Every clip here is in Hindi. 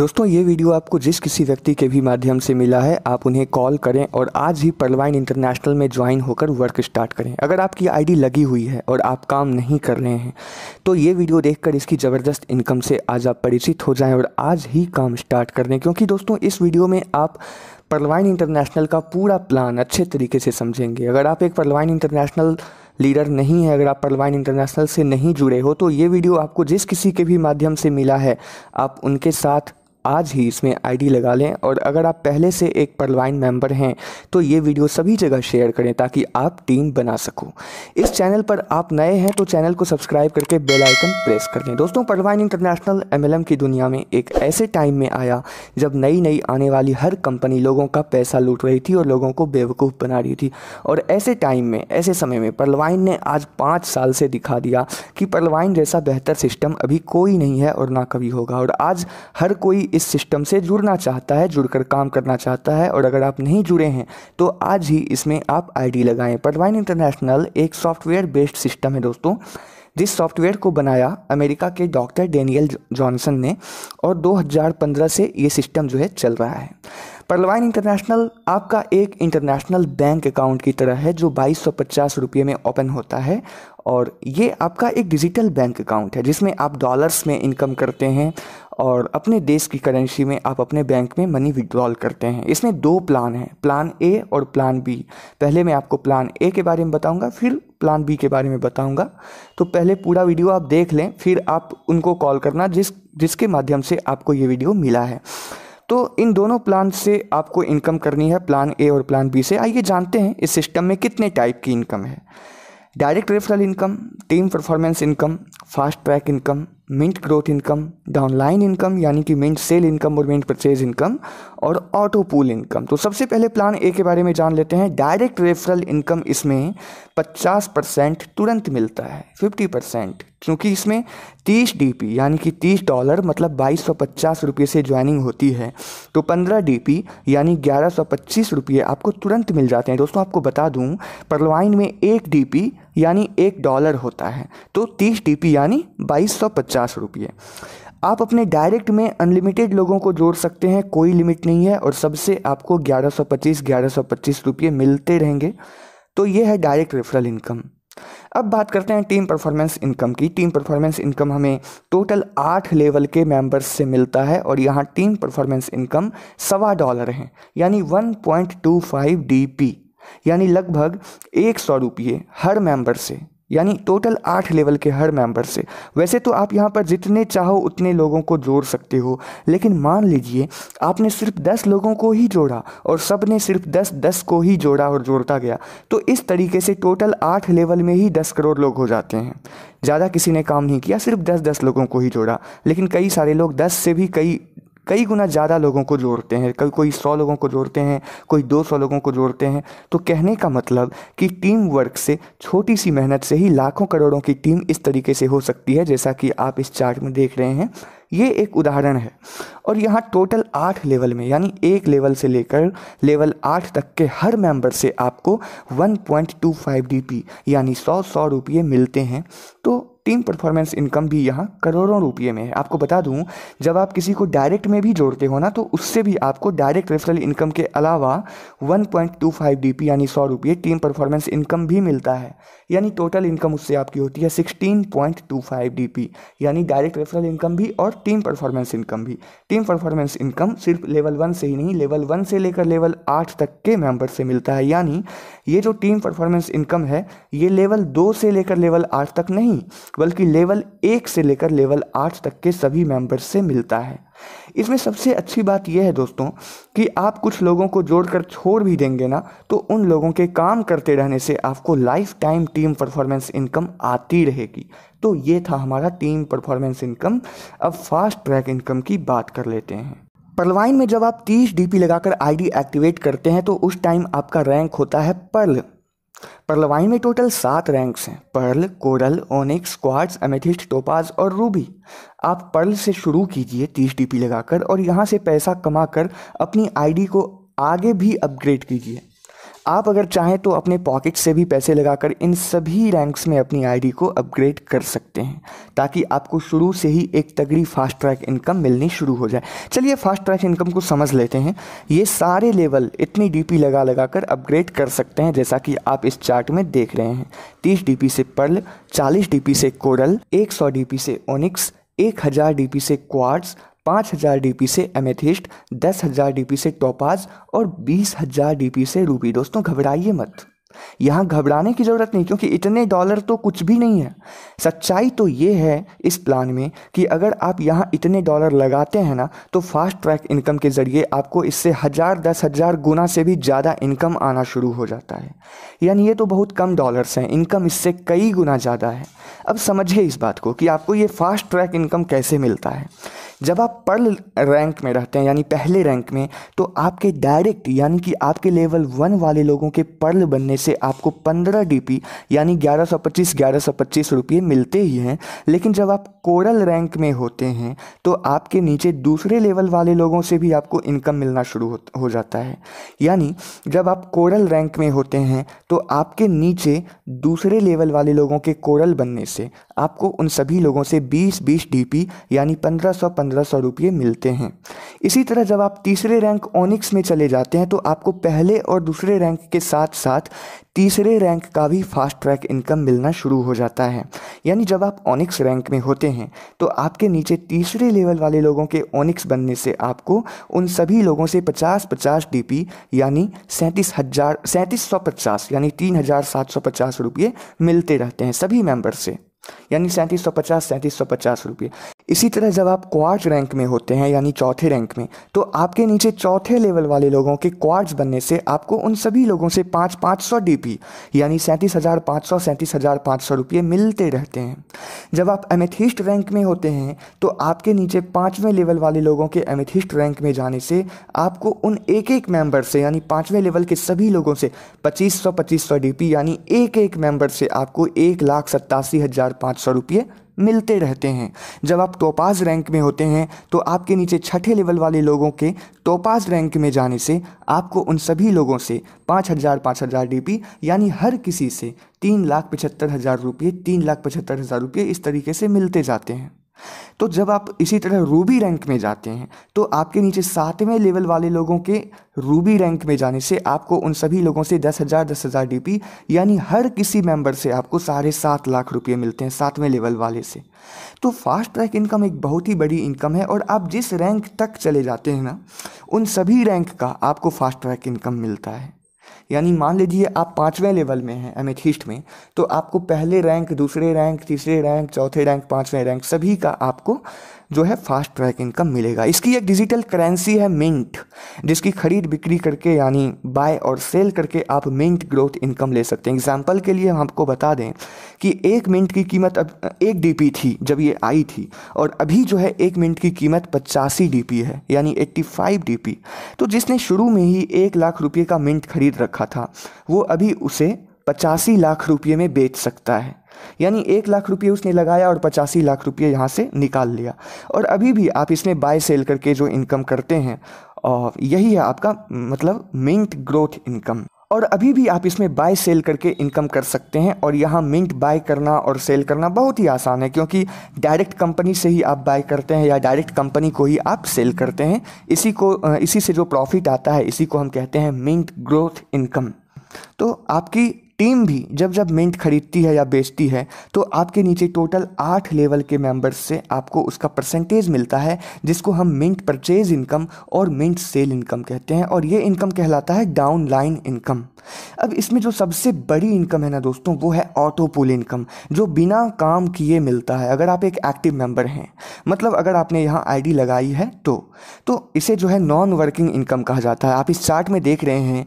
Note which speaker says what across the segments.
Speaker 1: दोस्तों ये वीडियो आपको जिस किसी व्यक्ति के भी माध्यम से मिला है आप उन्हें कॉल करें और आज ही परवाइन इंटरनेशनल में ज्वाइन होकर वर्क स्टार्ट करें अगर आपकी आईडी लगी हुई है और आप काम नहीं कर रहे हैं तो ये वीडियो देखकर इसकी ज़बरदस्त इनकम से आज आप परिचित हो जाएं और आज ही काम स्टार्ट कर दें क्योंकि दोस्तों इस वीडियो में आप परवाइन इंटरनेशनल का पूरा प्लान अच्छे तरीके से समझेंगे अगर आप एक परवाइन इंटरनेशनल लीडर नहीं है अगर आप परवाइन इंटरनेशनल से नहीं जुड़े हो तो ये वीडियो आपको जिस किसी के भी माध्यम से मिला है आप उनके साथ आज ही इसमें आईडी लगा लें और अगर आप पहले से एक परलवाइन मेंबर हैं तो ये वीडियो सभी जगह शेयर करें ताकि आप टीम बना सको इस चैनल पर आप नए हैं तो चैनल को सब्सक्राइब करके बेल आइकन प्रेस कर लें दोस्तों परलवाइन इंटरनेशनल एमएलएम की दुनिया में एक ऐसे टाइम में आया जब नई नई आने वाली हर कंपनी लोगों का पैसा लूट रही थी और लोगों को बेवकूफ़ बना रही थी और ऐसे टाइम में ऐसे समय में परलवाइन ने आज पाँच साल से दिखा दिया कि परलवाइन जैसा बेहतर सिस्टम अभी कोई नहीं है और ना कभी होगा और आज हर कोई इस सिस्टम से जुड़ना चाहता है जुड़कर काम करना चाहता है और अगर आप नहीं जुड़े हैं तो आज ही इसमें आप आईडी लगाएं परवाइन इंटरनेशनल एक सॉफ्टवेयर बेस्ड सिस्टम है दोस्तों जिस सॉफ्टवेयर को बनाया अमेरिका के डॉक्टर डेनियल जॉनसन ने और 2015 से ये सिस्टम जो है चल रहा है परलवाइन इंटरनेशनल आपका एक इंटरनेशनल बैंक अकाउंट की तरह है जो बाईस सौ पचास रुपये में ओपन होता है और ये आपका एक डिजिटल बैंक अकाउंट है जिसमें आप डॉलर्स में इनकम करते हैं और अपने देश की करेंसी में आप अपने बैंक में मनी विड्रॉल करते हैं इसमें दो प्लान हैं प्लान ए और प्लान बी पहले मैं आपको प्लान ए के बारे में बताऊंगा फिर प्लान बी के बारे में बताऊंगा तो पहले पूरा वीडियो आप देख लें फिर आप उनको कॉल करना जिस जिसके माध्यम से आपको ये वीडियो मिला है तो इन दोनों प्लान से आपको इनकम करनी है प्लान ए और प्लान बी से आइए जानते हैं इस सिस्टम में कितने टाइप की इनकम है direct referral income team performance income fast track income mint growth income downline income यानी कि मिंट सेल इनकम और मिंट परचेज इनकम और ऑटो पूल इनकम तो सबसे पहले प्लान ए के बारे में जान लेते हैं डायरेक्ट रेफरल इनकम इसमें 50 परसेंट तुरंत मिलता है 50 परसेंट क्योंकि इसमें 30 डी यानी कि 30 डॉलर मतलब बाईस सौ पचास रुपये से ज्वाइनिंग होती है तो 15 डी यानी ग्यारह सौ पच्चीस रुपये आपको तुरंत मिल जाते हैं दोस्तों आपको बता दूं परलवाइन में एक डी यानी एक डॉलर होता है तो 30 डी यानी बाईस सौ पचास रुपये आप अपने डायरेक्ट में अनलिमिटेड लोगों को जोड़ सकते हैं कोई लिमिट नहीं है और सबसे आपको ग्यारह सौ रुपये मिलते रहेंगे तो ये है डायरेक्ट रेफरल इनकम अब बात करते हैं टीम परफॉर्मेंस इनकम की टीम परफॉर्मेंस इनकम हमें टोटल आठ लेवल के मेंबर्स से मिलता है और यहाँ टीम परफॉर्मेंस इनकम सवा डॉलर है यानी 1.25 डीपी यानी लगभग एक सौ रुपये हर मेंबर से यानी टोटल आठ लेवल के हर मेंबर से वैसे तो आप यहाँ पर जितने चाहो उतने लोगों को जोड़ सकते हो लेकिन मान लीजिए आपने सिर्फ दस लोगों को ही जोड़ा और सब ने सिर्फ दस दस को ही जोड़ा और जोड़ता गया तो इस तरीके से टोटल आठ लेवल में ही दस करोड़ लोग हो जाते हैं ज़्यादा किसी ने काम नहीं किया सिर्फ दस दस लोगों को ही जोड़ा लेकिन कई सारे लोग दस से भी कई कई गुना ज़्यादा लोगों को जोड़ते हैं कभी कोई सौ लोगों को जोड़ते हैं कोई दो सौ लोगों को जोड़ते हैं तो कहने का मतलब कि टीम वर्क से छोटी सी मेहनत से ही लाखों करोड़ों की टीम इस तरीके से हो सकती है जैसा कि आप इस चार्ट में देख रहे हैं ये एक उदाहरण है और यहाँ टोटल आठ लेवल में यानी एक लेवल से लेकर लेवल आठ तक के हर मेंबर से आपको 1.25 डीपी यानी सौ सौ रुपये मिलते हैं तो टीम परफॉर्मेंस इनकम भी यहाँ करोड़ों रुपये में है आपको बता दूँ जब आप किसी को डायरेक्ट में भी जोड़ते हो ना तो उससे भी आपको डायरेक्ट रेफरल इनकम के अलावा 1.25 पी यानी सौ रुपये टीम परफॉर्मेंस इनकम भी मिलता है यानी टोटल इनकम उससे आपकी होती है 16.25 पी यानी डायरेक्ट रेफरल इनकम भी और टीम परफॉर्मेंस इनकम भी टीम परफॉर्मेंस इनकम सिर्फ लेवल वन से ही नहीं लेवल वन से लेकर लेवल आठ तक के मेम्बर से मिलता है यानी ये जो टीम परफॉर्मेंस इनकम है ये लेवल दो से लेकर लेवल आठ तक नहीं बल्कि लेवल एक से लेकर लेवल आठ तक के सभी मेंबर्स से मिलता है इसमें सबसे अच्छी बात यह है दोस्तों कि आप कुछ लोगों को जोड़कर छोड़ भी देंगे ना तो उन लोगों के काम करते रहने से आपको life time team performance income आती रहेगी तो ये था हमारा टीम परफॉर्मेंस इनकम अब फास्ट ट्रैक इनकम की बात कर लेते हैं परलवाइन में जब आप 30 डीपी लगाकर आईडी एक्टिवेट करते हैं तो उस टाइम आपका रैंक होता है पर्ल पर्लवाई में टोटल सात रैंक्स हैं pearl coral onyx quartz amethyst topaz और रूबी आप पर्ल से शुरू कीजिए तीस डी लगाकर और यहाँ से पैसा कमा कर अपनी आईडी को आगे भी अपग्रेड कीजिए आप अगर चाहें तो अपने पॉकेट से भी पैसे लगाकर इन सभी रैंक्स में अपनी आईडी को अपग्रेड कर सकते हैं ताकि आपको शुरू से ही एक तगड़ी फास्ट ट्रैक इनकम मिलनी शुरू हो जाए चलिए फास्ट ट्रैक इनकम को समझ लेते हैं ये सारे लेवल इतनी डीपी लगा लगा कर अपग्रेड कर सकते हैं जैसा कि आप इस चार्ट में देख रहे हैं तीस डी से पर्ल चालीस डी से कोरल एक सौ से ओनिक्स एक हज़ार डी से क्वार्ट्स पाँच हज़ार डी से एमेथिस्ट दस हज़ार डी से टोपाज और बीस हज़ार डी से रूबी दोस्तों घबराइए मत यहाँ घबराने की ज़रूरत नहीं क्योंकि इतने डॉलर तो कुछ भी नहीं है सच्चाई तो ये है इस प्लान में कि अगर आप यहाँ इतने डॉलर लगाते हैं ना तो फास्ट ट्रैक इनकम के ज़रिए आपको इससे हज़ार दस हज़ार गुना से भी ज़्यादा इनकम आना शुरू हो जाता है यानी ये तो बहुत कम डॉलर्स हैं इनकम इससे कई गुना ज़्यादा है अब समझिए इस बात को कि आपको ये फास्ट ट्रैक इनकम कैसे मिलता है जब आप पर्ल रैंक में रहते हैं यानी पहले रैंक में तो आपके डायरेक्ट यानी कि आपके लेवल वन वाले लोगों के पर्ल बनने से आपको पंद्रह डी यानी ग्यारह सौ पच्चीस ग्यारह सौ पच्चीस रुपये मिलते ही हैं लेकिन जब आप कोरल रैंक में होते हैं तो आपके नीचे दूसरे लेवल वाले लोगों से भी आपको इनकम मिलना शुरू हो जाता है यानी जब आप कोरल रैंक में होते हैं तो आपके नीचे दूसरे लेवल वाले लोगों के कोरल बनने से आपको उन सभी लोगों से बीस बीस डी यानी पंद्रह सौ पंद्रह पंद्रह सौ रुपये मिलते हैं इसी तरह जब आप तीसरे रैंक ओनिक्स में चले जाते हैं तो आपको पहले और दूसरे रैंक के साथ साथ तीसरे रैंक का भी फास्ट ट्रैक इनकम मिलना शुरू हो जाता है यानी जब आप ओनिक्स रैंक में होते हैं तो आपके नीचे तीसरे लेवल वाले लोगों के ओनिक्स बनने से आपको उन सभी लोगों से पचास पचास डीपी यानी सैंतीस हज़ार सैंतीस सौ पचास यानी तीन हज़ार सात सौ पचास रुपये मिलते रहते हैं सभी मेंबर से यानी सैंतीस सौ पचास सैंतीस सौ पचास रुपये इसी तरह जब आप क्वार्ट रैंक में होते हैं यानी चौथे रैंक में तो आपके नीचे चौथे लेवल वाले लोगों के क्वार्ट्स बनने से आपको उन सभी लोगों से पाँच पाँच सौ डी पी यानी सैंतीस हज़ार पाँच सौ सैंतीस हज़ार पाँच सौ रुपये मिलते रहते हैं जब आप एमेथिस्ट रैंक में होते हैं तो आपके नीचे पाँचवें लेवल वाले लोगों के एमेथिस्ट रैंक में जाने से आपको उन एक एक मेंबर से यानी पाँचवें लेवल के सभी लोगों से पच्चीस सौ पच्चीस सौ डी पी यानी एक एक मेंबर से आपको एक लाख सत्तासी हज़ार पाँच सौ रुपये मिलते रहते हैं जब आप टोपाज रैंक में होते हैं तो आपके नीचे छठे लेवल वाले लोगों के टोपाज रैंक में जाने से आपको उन सभी लोगों से पाँच हज़ार पाँच हज़ार डी यानी हर किसी से तीन लाख पचहत्तर हज़ार रुपये तीन लाख पचहत्तर हज़ार रुपये इस तरीके से मिलते जाते हैं तो जब आप इसी तरह रूबी रैंक में जाते हैं तो आपके नीचे सातवें लेवल वाले लोगों के रूबी रैंक में जाने से आपको उन सभी लोगों से दस हज़ार दस हज़ार डी यानी हर किसी मेंबर से आपको साढ़े सात लाख रुपये मिलते हैं सातवें लेवल वाले से तो फास्ट ट्रैक इनकम एक बहुत ही बड़ी इनकम है और आप जिस रैंक तक चले जाते हैं ना उन सभी रैंक का आपको फास्ट ट्रैक इनकम मिलता है यानी मान लीजिए आप पाँचवें लेवल में हैं एमेथिस्ट में तो आपको पहले रैंक दूसरे रैंक तीसरे रैंक चौथे रैंक पाँचवें रैंक सभी का आपको जो है फास्ट ट्रैक इनकम मिलेगा इसकी एक डिजिटल करेंसी है मिंट जिसकी खरीद बिक्री करके यानी बाय और सेल करके आप मिंट ग्रोथ इनकम ले सकते हैं एग्जाम्पल के लिए हम आपको बता दें कि एक मिनट की कीमत अब एक डी थी जब ये आई थी और अभी जो है एक मिनट की कीमत पचासी डी है यानी 85 डीपी तो जिसने शुरू में ही एक लाख रुपये का मिंट खरीद रखा था वो अभी उसे पचासी लाख रुपये में बेच सकता है यानी एक लाख रुपये उसने लगाया और पचासी लाख रुपये यहाँ से निकाल लिया और अभी भी आप इसमें बाय सेल करके जो इनकम करते हैं और यही है आपका मतलब मिंट ग्रोथ इनकम और अभी भी आप इसमें बाय सेल करके इनकम कर सकते हैं और यहाँ मिंट बाय करना और सेल करना बहुत ही आसान है क्योंकि डायरेक्ट कंपनी से ही आप बाय करते हैं या डायरेक्ट कंपनी को ही आप सेल करते हैं इसी को इसी से जो प्रॉफिट आता है इसी को हम कहते हैं मिंट ग्रोथ इनकम तो आपकी टीम भी जब जब मिंट खरीदती है या बेचती है तो आपके नीचे टोटल आठ लेवल के मेंबर्स से आपको उसका परसेंटेज मिलता है जिसको हम मिंट परचेज इनकम और मिंट सेल इनकम कहते हैं और ये इनकम कहलाता है डाउन लाइन इनकम अब इसमें जो सबसे बड़ी इनकम है ना दोस्तों वो है ऑटो पुल इनकम जो बिना काम किए मिलता है अगर आप एक एक्टिव मेंबर हैं मतलब अगर आपने यहाँ आईडी लगाई है तो तो इसे जो है नॉन वर्किंग इनकम कहा जाता है आप इस चार्ट में देख रहे हैं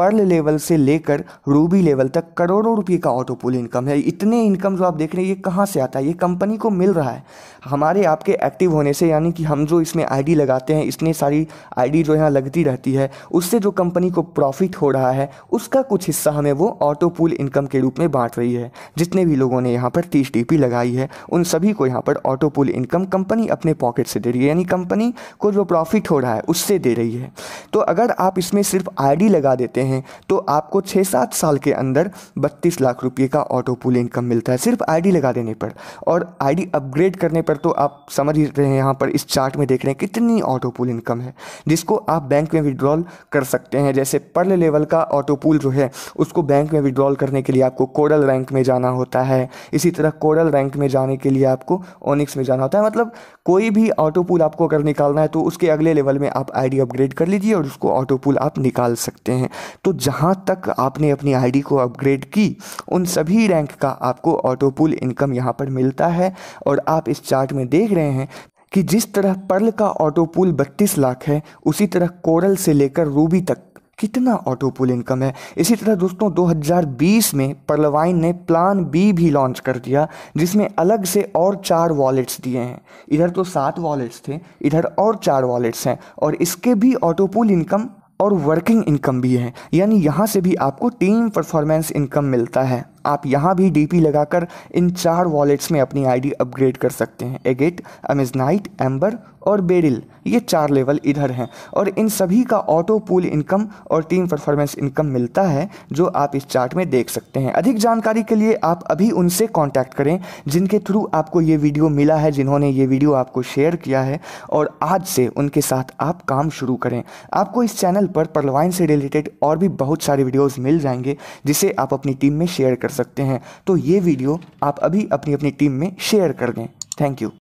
Speaker 1: पर्ल लेवल से लेकर रूबी लेवल तक करोड़ों रुपये का ऑटो पुल इनकम है इतने इनकम जो आप देख रहे हैं ये कहाँ से आता है ये कंपनी को मिल रहा है हमारे आपके एक्टिव होने से यानी कि हम जो इसमें आईडी लगाते हैं इसमें सारी आईडी जो यहाँ लगती रहती है उससे जो कंपनी को प्रॉफिट हो रहा है उसका कुछ हिस्सा हमें वो ऑटो पुल इनकम के रूप में बांट रही है जितने भी लोगों ने यहाँ पर तीस डी लगाई है उन सभी को यहाँ पर ऑटो पुल इनकम कंपनी अपने पॉकेट से दे रही है यानी कंपनी को जो प्रॉफिट हो रहा है उससे दे रही है तो अगर आप इसमें सिर्फ आई लगा देते हैं हैं तो आपको छः सात साल के अंदर बत्तीस लाख रुपये का ऑटो पुल इनकम मिलता है सिर्फ आईडी लगा देने पर और आईडी अपग्रेड करने पर तो आप समझ ही रहे हैं यहाँ पर इस चार्ट में देख रहे हैं कितनी ऑटो पुल इनकम है जिसको आप बैंक में विड्रॉल कर सकते हैं जैसे पर्ल लेवल का ऑटो पुल जो है उसको बैंक में विड्रॉल करने के लिए आपको कोडल रैंक में जाना होता है इसी तरह कोडल रैंक में जाने के लिए आपको ओनिक्स में जाना होता है मतलब कोई भी ऑटो पुल आपको अगर निकालना है तो उसके अगले लेवल में आप आईडी अपग्रेड कर लीजिए और उसको ऑटो पुल आप निकाल सकते हैं तो जहाँ तक आपने अपनी आईडी को अपग्रेड की उन सभी रैंक का आपको ऑटो पुल इनकम यहाँ पर मिलता है और आप इस चार्ट में देख रहे हैं कि जिस तरह पर्ल का ऑटो पुल 32 लाख है उसी तरह कोरल से लेकर रूबी तक कितना ऑटो पुल इनकम है इसी तरह दोस्तों 2020 में परलवाइन ने प्लान बी भी लॉन्च कर दिया जिसमें अलग से और चार वॉलेट्स दिए हैं इधर तो सात वॉलेट्स थे इधर और चार वॉलेट्स हैं और इसके भी ऑटो पुल इनकम और वर्किंग इनकम भी है यानी यहाँ से भी आपको टीम परफॉर्मेंस इनकम मिलता है आप यहाँ भी डी लगा लगाकर इन चार वॉलेट्स में अपनी आई डी अपग्रेड कर सकते हैं एगेट अमेजनाइट एम्बर और बेरिल ये चार लेवल इधर हैं और इन सभी का ऑटो पूल इनकम और टीम परफॉर्मेंस इनकम मिलता है जो आप इस चार्ट में देख सकते हैं अधिक जानकारी के लिए आप अभी उनसे कांटेक्ट करें जिनके थ्रू आपको ये वीडियो मिला है जिन्होंने ये वीडियो आपको शेयर किया है और आज से उनके साथ आप काम शुरू करें आपको इस चैनल पर परलवाइन से रिलेटेड और भी बहुत सारे वीडियोज़ मिल जाएंगे जिसे आप अपनी टीम में शेयर कर कर सकते हैं तो ये वीडियो आप अभी अपनी अपनी टीम में शेयर कर दें थैंक यू